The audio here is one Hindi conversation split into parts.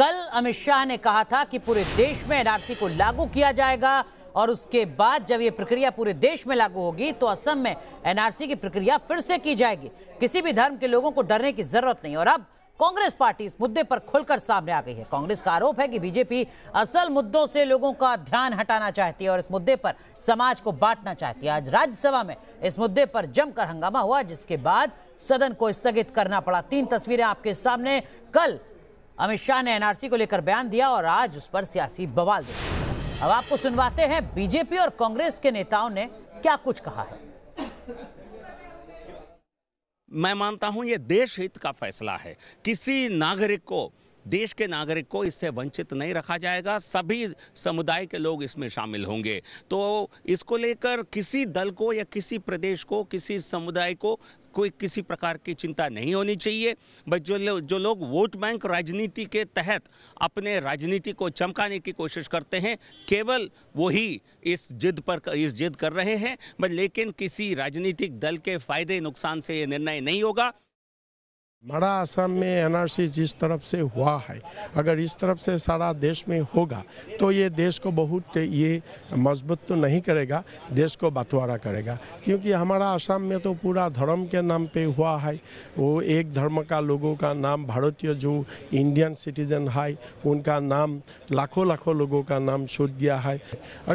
कल अमित शाह ने कहा था कि पूरे देश में एनआरसी को लागू किया जाएगा और उसके बाद जब ये प्रक्रिया पूरे देश में लागू होगी तो असम में एनआरसी की प्रक्रिया फिर से की जाएगी किसी भी धर्म के लोगों को डरने की जरूरत नहीं और अब कांग्रेस पार्टी इस मुद्दे पर खुलकर सामने आ गई है कांग्रेस का आरोप है कि बीजेपी असल मुद्दों से लोगों का ध्यान हटाना चाहती है और इस मुद्दे पर समाज को बांटना चाहती है आज राज्यसभा में इस मुद्दे पर जमकर हंगामा हुआ जिसके बाद सदन को स्थगित करना पड़ा तीन तस्वीरें आपके सामने कल अमित शाह ने एनआरसी को लेकर बयान दिया और आज उस पर सियासी बवाल दिया अब आपको सुनवाते हैं बीजेपी और कांग्रेस के नेताओं ने क्या कुछ कहा है मैं मानता हूं ये देश हित का फैसला है किसी नागरिक को देश के नागरिक को इससे वंचित नहीं रखा जाएगा सभी समुदाय के लोग इसमें शामिल होंगे तो इसको लेकर किसी दल को या किसी प्रदेश को किसी समुदाय को कोई किसी प्रकार की चिंता नहीं होनी चाहिए बस जो लो, जो लोग वोट बैंक राजनीति के तहत अपने राजनीति को चमकाने की कोशिश करते हैं केवल वही इस जिद पर इस जिद कर रहे हैं बट लेकिन किसी राजनीतिक दल के फायदे नुकसान से ये निर्णय नहीं होगा बड़ा असम में एनआरसी जिस तरफ से हुआ है अगर इस तरफ से सारा देश में होगा तो ये देश को बहुत ये मजबूत तो नहीं करेगा देश को बंटवारा करेगा क्योंकि हमारा असम में तो पूरा धर्म के नाम पे हुआ है वो एक धर्म का लोगों का नाम भारतीय जो इंडियन सिटीजन है उनका नाम लाखों लाखों लोगों का नाम छूट गया है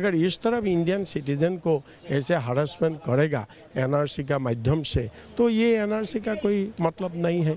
अगर इस तरफ इंडियन सिटीजन को ऐसे हरासमेंट करेगा एनआरसी का माध्यम से तो ये एनआरसी का कोई मतलब नहीं है